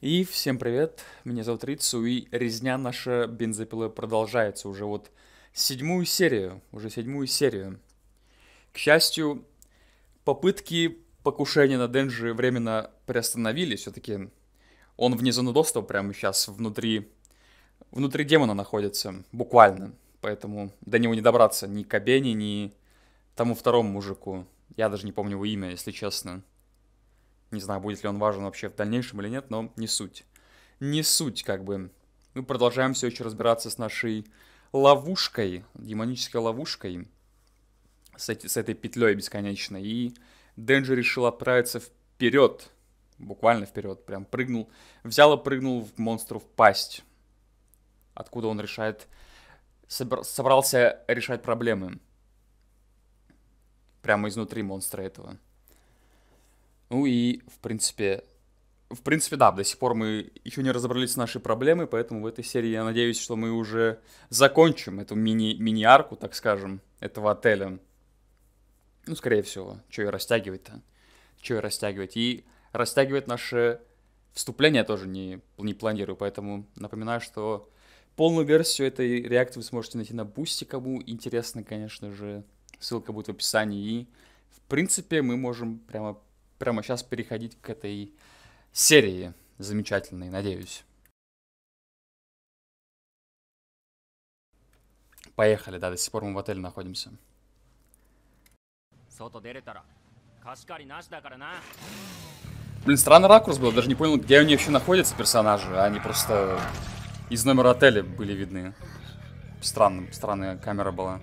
И всем привет, меня зовут Рицу, и резня наша бензопилы продолжается уже вот седьмую серию, уже седьмую серию. К счастью, попытки покушения на Денджи временно приостановились, все-таки он вне зоны доступа прямо сейчас внутри, внутри демона находится, буквально. Поэтому до него не добраться ни Кабени, ни тому второму мужику. Я даже не помню его имя, если честно. Не знаю, будет ли он важен вообще в дальнейшем или нет, но не суть. Не суть, как бы. Мы продолжаем все еще разбираться с нашей ловушкой, демонической ловушкой, с, эти, с этой петлей бесконечной. И Денджи решил отправиться вперед, буквально вперед, прям прыгнул, взял и прыгнул в монстру в пасть, откуда он решает, собр, собрался решать проблемы. Прямо изнутри монстра этого. Ну и, в принципе, в принципе, да, до сих пор мы еще не разобрались с нашей проблемой, поэтому в этой серии я надеюсь, что мы уже закончим эту мини- мини-арку, так скажем, этого отеля. Ну, скорее всего, что и растягивать-то? Что и растягивать? И растягивать наше вступление тоже не, не планирую, поэтому напоминаю, что полную версию этой реакции вы сможете найти на Бусти, кому интересно, конечно же. Ссылка будет в описании. И, в принципе, мы можем прямо прямо сейчас переходить к этой серии замечательной, надеюсь. Поехали, да, до сих пор мы в отеле находимся. Блин, странный ракурс был, даже не понял, где они вообще находятся, персонажи, а они просто из номера отеля были видны. Странно, странная камера была.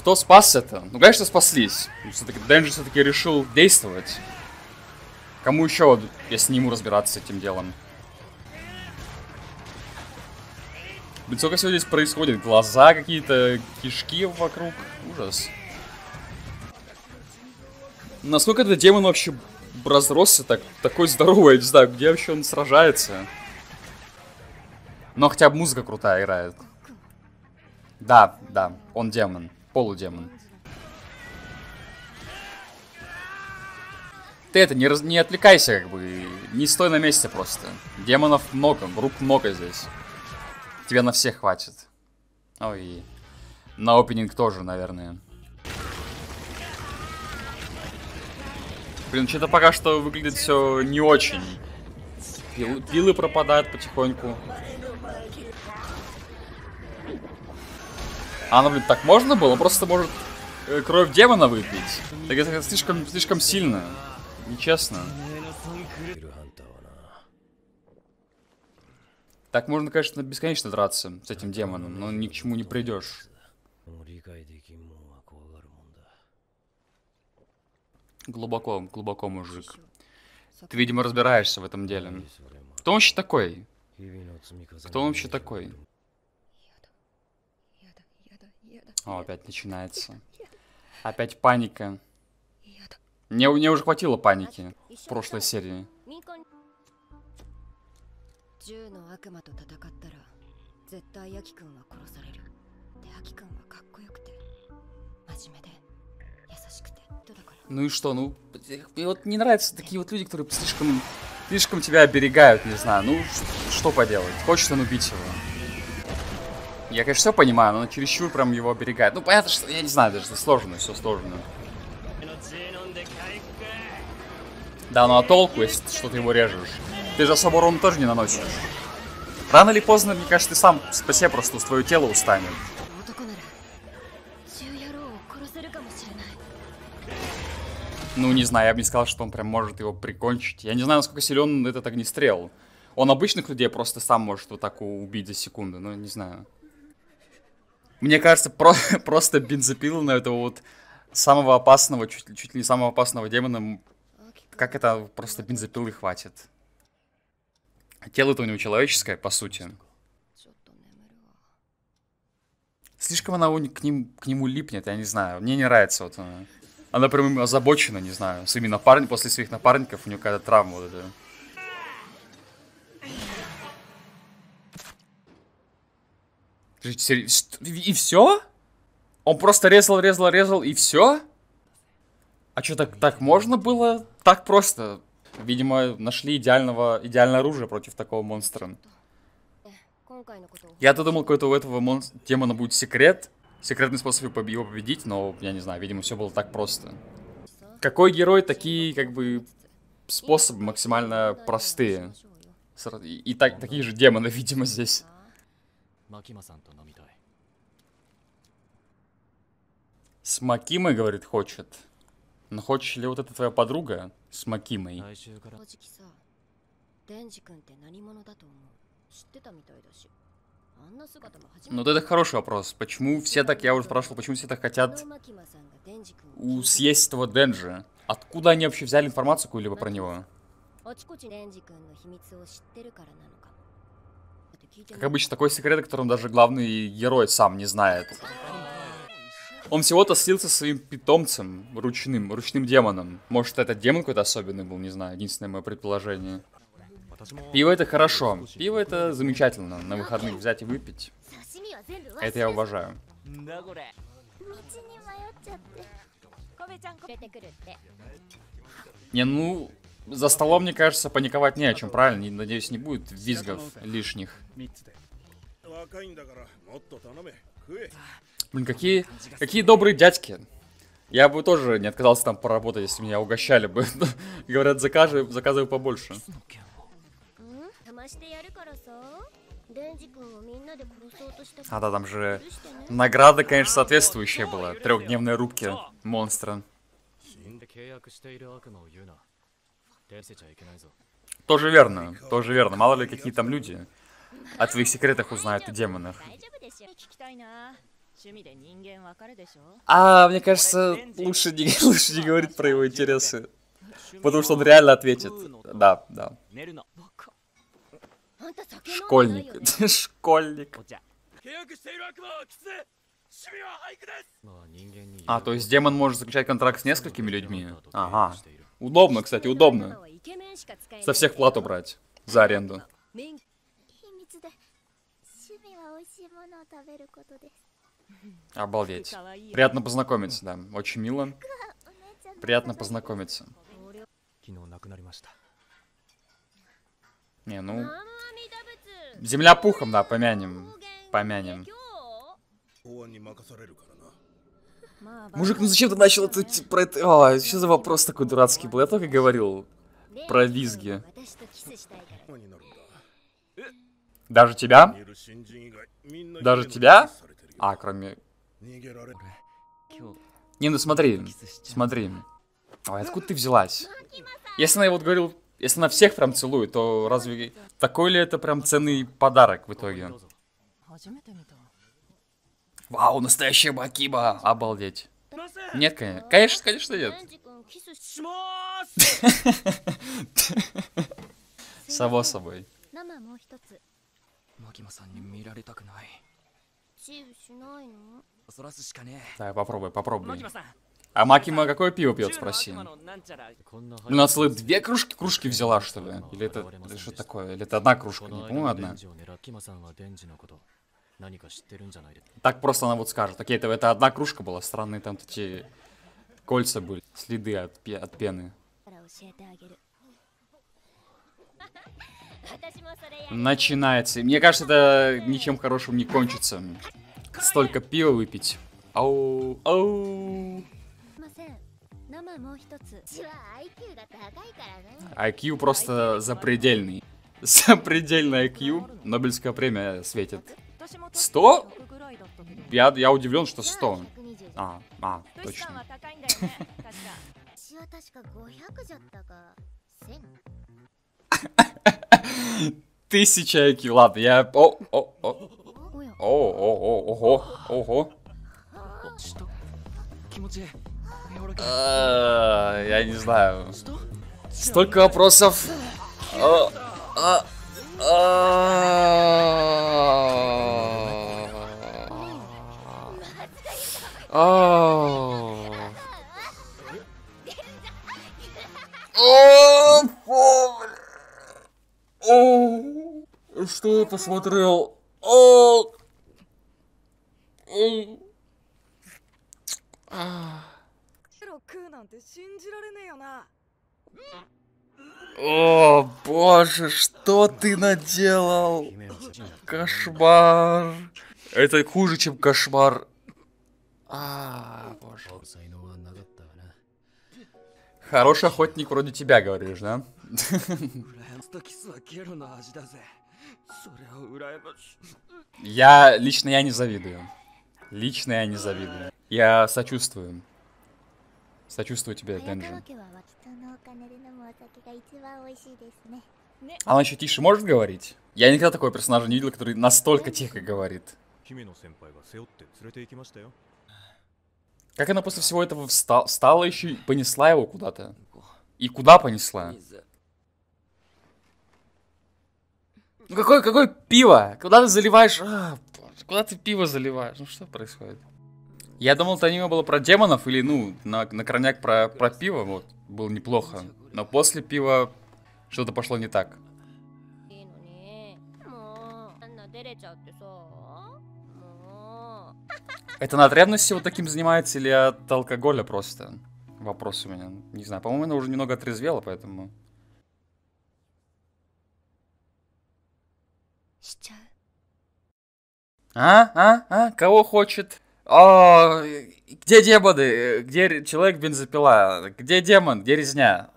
Кто спас это? Ну, конечно, спаслись. Все-таки Денджи все-таки решил действовать. Кому еще, я не ему разбираться с этим делом? Блин, сколько всего здесь происходит? Глаза какие-то, кишки вокруг. Ужас. Насколько этот демон вообще разросся так, такой здоровый, я не знаю, где вообще он сражается. Но хотя бы музыка крутая играет. Да, да, он демон полудемон. Ты это, не, раз, не отвлекайся, как бы. Не стой на месте просто. Демонов много, рук много здесь. Тебе на всех хватит. Ой. Ну на опенинг тоже, наверное. Блин, что-то пока что выглядит все не очень. Пил, пилы пропадают потихоньку. А ну, блин, так можно было? Просто может э, кровь демона выпить. Так это слишком, слишком сильно. Нечестно. Так можно, конечно, бесконечно драться с этим демоном, но ни к чему не придешь. Глубоко, глубоко, мужик. Ты, видимо, разбираешься в этом деле. Кто он вообще такой? Кто он вообще такой? О, опять начинается. Опять паника. Мне, мне уже хватило паники в прошлой серии. Ну и что, ну, мне вот не нравятся такие вот люди, которые слишком, слишком тебя оберегают, не знаю, ну, что поделать, хочет он убить его. Я, конечно, все понимаю, но он чересчур прям его оберегает. Ну, понятно, что... Я не знаю, даже сложно, все сложно. Да, ну а толку, если что ты его режешь? Ты же особо урон тоже не наносишь. Рано или поздно, мне кажется, ты сам по себе просто твое тело устанет. Ну, не знаю, я бы не сказал, что он прям может его прикончить. Я не знаю, насколько силен этот огнестрел. Он обычных людей просто сам может вот так убить за секунду, но не знаю. Мне кажется, про просто бензопила на этого вот самого опасного, чуть, чуть ли не самого опасного демона, как это просто бензопилы хватит. Тело-то у него человеческое, по сути. Слишком она к, ним, к нему липнет, я не знаю. Мне не нравится вот она. Она прям озабочена, не знаю, своими напарниками, после своих напарников у нее какая-то травма вот эта. И все? Он просто резал, резал, резал, и все? А что, так, так можно было? Так просто. Видимо, нашли идеального, идеальное оружие против такого монстра. Я-то думал, какой-то у этого монстра демона будет секрет, секретный способ его победить, но, я не знаю, видимо, все было так просто. Какой герой, такие, как бы, способы максимально простые. И, и так, такие же демоны, видимо, здесь. 牧間さんと飲みたい С Макимой, говорит, хочет. Но хочешь ли вот эта твоя подруга с Макимой? Ну, это хороший вопрос. Почему все так, я уже спрашивал, почему все так хотят ну, съесть этого Денджи? Откуда они вообще взяли информацию какую-либо про него? Как обычно, такой секрет, о котором даже главный герой сам не знает. Он всего-то слился со своим питомцем ручным, ручным демоном. Может, этот демон какой-то особенный был, не знаю, единственное мое предположение. Пиво это хорошо. Пиво это замечательно. На выходных взять и выпить. Это я уважаю. Не, ну, за столом, мне кажется, паниковать не о чем, правильно? Надеюсь, не будет визгов лишних. Блин, какие, какие добрые дядьки. Я бы тоже не отказался там поработать, если меня угощали бы. Говорят, закажи, заказывай побольше. А да, там же награда, конечно, соответствующая была. трехдневная рубки монстра. Тоже верно, тоже верно. Мало ли, какие там люди о твоих секретах узнают и демонах. А, мне кажется, лучше не, лучше не говорить про его интересы. Потому что он реально ответит. Да, да. Школьник. Школьник. А, то есть демон может заключать контракт с несколькими людьми? Ага. Удобно, кстати, удобно. Со всех плату брать за аренду. Обалдеть. Приятно познакомиться, да. Очень мило. Приятно познакомиться. Не, ну... Земля пухом, да, помянем. Помянем. Мужик, ну зачем ты начал это типа, про это... А, что за вопрос такой дурацкий был? Я только говорил про визги. Даже тебя? Даже тебя? А, кроме... Не, ну смотри, смотри. Ой, а откуда ты взялась? Если она вот говорил, если она всех прям целует, то разве такой ли это прям ценный подарок в итоге? Вау, настоящая Макиба, Обалдеть. Нет, конечно. Конечно, конечно, нет. Само собой. Так, попробуй, попробуй. А Макима какое пиво пьет, спроси. У нас целых две кружки, кружки взяла, что ли? Или это что такое? Или это одна кружка? Не помню, одна. Так просто она вот скажет. Окей, это, это одна кружка была, странные там эти кольца были, следы от, от пены. Начинается. Мне кажется, это ничем хорошим не кончится. Столько пива выпить. Ау, ау. IQ просто запредельный. Запредельный IQ. Нобелевская премия светит. 100? Я, я удивлен, что 100. А, а, точно. Тысяча IQ, ладно, я... О, о, о. О, о, о, ого, ого. Э, я не знаю. Столько вопросов. А, а, а. О, О, о, что я посмотрел? О, о, боже, что ты наделал? Кошмар. Это хуже, чем кошмар. А, боже. Хороший охотник вроде тебя, говоришь, да? Я, лично я не завидую. Лично я не завидую. Я сочувствую. Сочувствую тебе, Дэнджи. А он еще тише может говорить? Я никогда такого персонажа не видел, который настолько тихо говорит. Как она после всего этого встала, встала еще и понесла его куда-то? И куда понесла? Ну какое, какое пиво? Куда ты заливаешь? А, куда ты пиво заливаешь? Ну что происходит? Я думал, то аниме было про демонов или, ну, на, на корняк про, про пиво, вот, было неплохо. Но после пива что-то пошло не так. Ну, ну, это она от ревности вот таким занимается или от алкоголя просто? Вопрос у меня. Не знаю, по-моему, она уже немного отрезвела, поэтому... А, а, а, кого хочет? О, а, где демоны? Где человек-бензопила? Где демон? Где резня?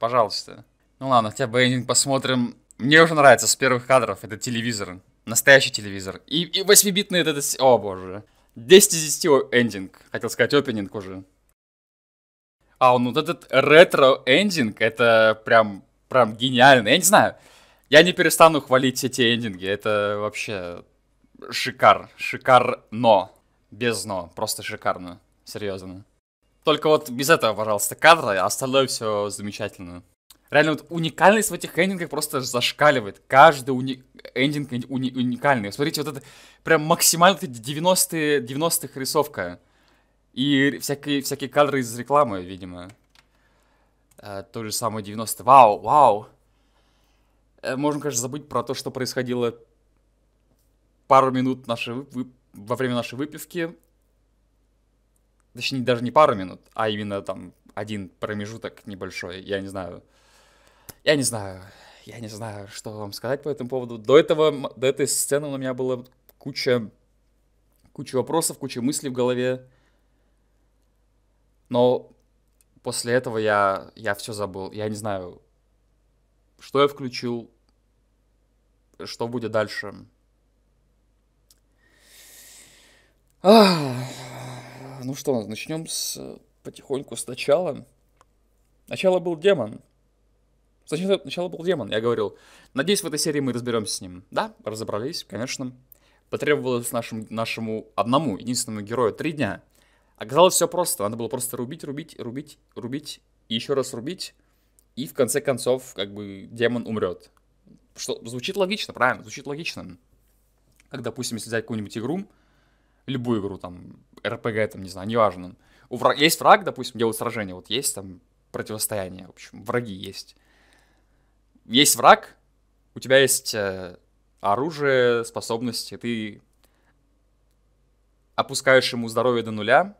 Пожалуйста. Ну ладно, хотя бы эндинг посмотрим. Мне уже нравится с первых кадров. Это телевизор. Настоящий телевизор. И, и 8-битный этот... О, боже. 10 из 10 эндинг. Хотел сказать опенинг уже. А, ну вот этот ретро-эндинг, это прям, прям гениально. Я не знаю, я не перестану хвалить эти эндинги. Это вообще шикар. Шикарно. Без но. Просто шикарно. Серьезно. Только вот без этого, пожалуйста, кадра, а остальное все замечательно. Реально, вот уникальность в этих эндингах просто зашкаливает. Каждый уни... эндинг уни... уникальный. Смотрите, вот это прям максимально 90-е, 90-х рисовка. И всякие, всякие кадры из рекламы, видимо. А, э, то же самое 90 Вау, вау. Э, Можем, конечно, забыть про то, что происходило пару минут нашей вы... во время нашей выпивки. Точнее, даже не пару минут, а именно там один промежуток небольшой, я не знаю. Я не знаю, я не знаю, что вам сказать по этому поводу. До этого, до этой сцены у меня было куча, куча вопросов, куча мыслей в голове. Но после этого я, я все забыл. Я не знаю, что я включил, что будет дальше. ну что, начнем с потихоньку сначала. Начало был демон. Сначала, сначала был демон, я говорил, надеюсь, в этой серии мы разберемся с ним. Да, разобрались, конечно. Потребовалось нашему, нашему одному, единственному герою три дня. Оказалось, все просто. Надо было просто рубить, рубить, рубить, рубить, и еще раз рубить. И в конце концов, как бы, демон умрет. Что звучит логично, правильно, звучит логично. Как, допустим, если взять какую-нибудь игру, любую игру, там, РПГ, там, не знаю, неважно. У враг, есть враг, допустим, делают сражение, вот есть там противостояние, в общем, враги есть есть враг, у тебя есть э, оружие, способности, ты опускаешь ему здоровье до нуля,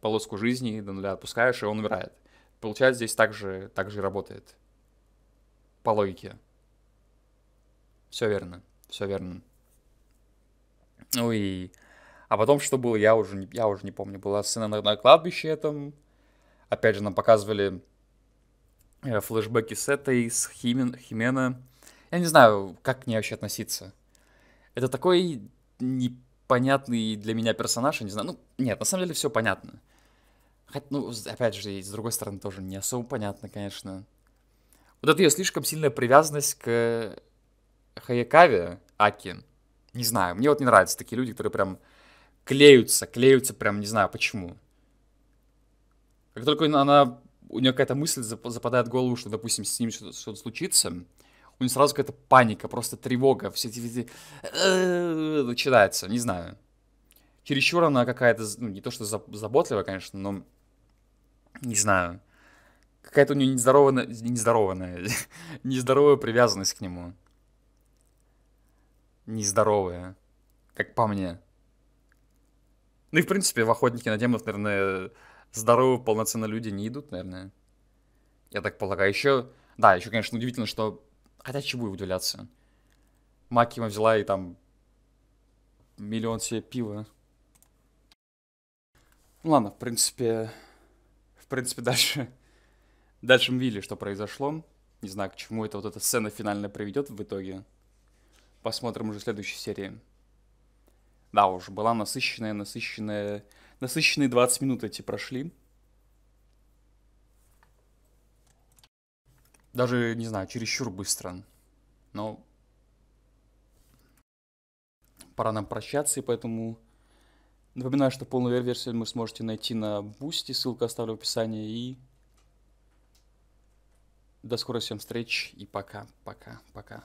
полоску жизни до нуля опускаешь, и он умирает. Получается, здесь также так же работает. По логике. Все верно, все верно. Ну и... А потом что было, я уже, я уже не помню. Была сцена на, на кладбище этом. Опять же, нам показывали Э, флешбеки с этой, с Химен, Химена. Я не знаю, как к ней вообще относиться. Это такой непонятный для меня персонаж, я не знаю. Ну, нет, на самом деле все понятно. Хоть, ну, опять же, с другой стороны, тоже не особо понятно, конечно. Вот это ее слишком сильная привязанность к Хаякаве, Аки. Не знаю, мне вот не нравятся такие люди, которые прям клеются, клеются прям, не знаю почему. Как только она у него какая-то мысль западает в голову, что, допустим, с ним что-то что случится, у него сразу какая-то паника, просто тревога, все эти... эти э, начинается, не знаю. Чересчур она какая-то, ну, не то что заботливая, конечно, но... Не знаю. Какая-то у нее нездоровая нездоровая нездоровая привязанность к нему. Нездоровая. Как по мне. Ну и, в принципе, в «Охотнике на демонов», наверное, здоровые полноценно люди не идут, наверное. Я так полагаю. Еще, да, еще, конечно, удивительно, что... Хотя чего и удивляться. Макима взяла и там миллион себе пива. Ну ладно, в принципе... В принципе, дальше... Дальше мы видели, что произошло. Не знаю, к чему это вот эта сцена финальная приведет в итоге. Посмотрим уже в следующей серии. Да уж, была насыщенная, насыщенная Насыщенные 20 минут эти прошли. Даже, не знаю, чересчур быстро. Но пора нам прощаться, и поэтому напоминаю, что полную версию вы сможете найти на Бусти, ссылку оставлю в описании, и до скорой всем встреч, и пока, пока, пока.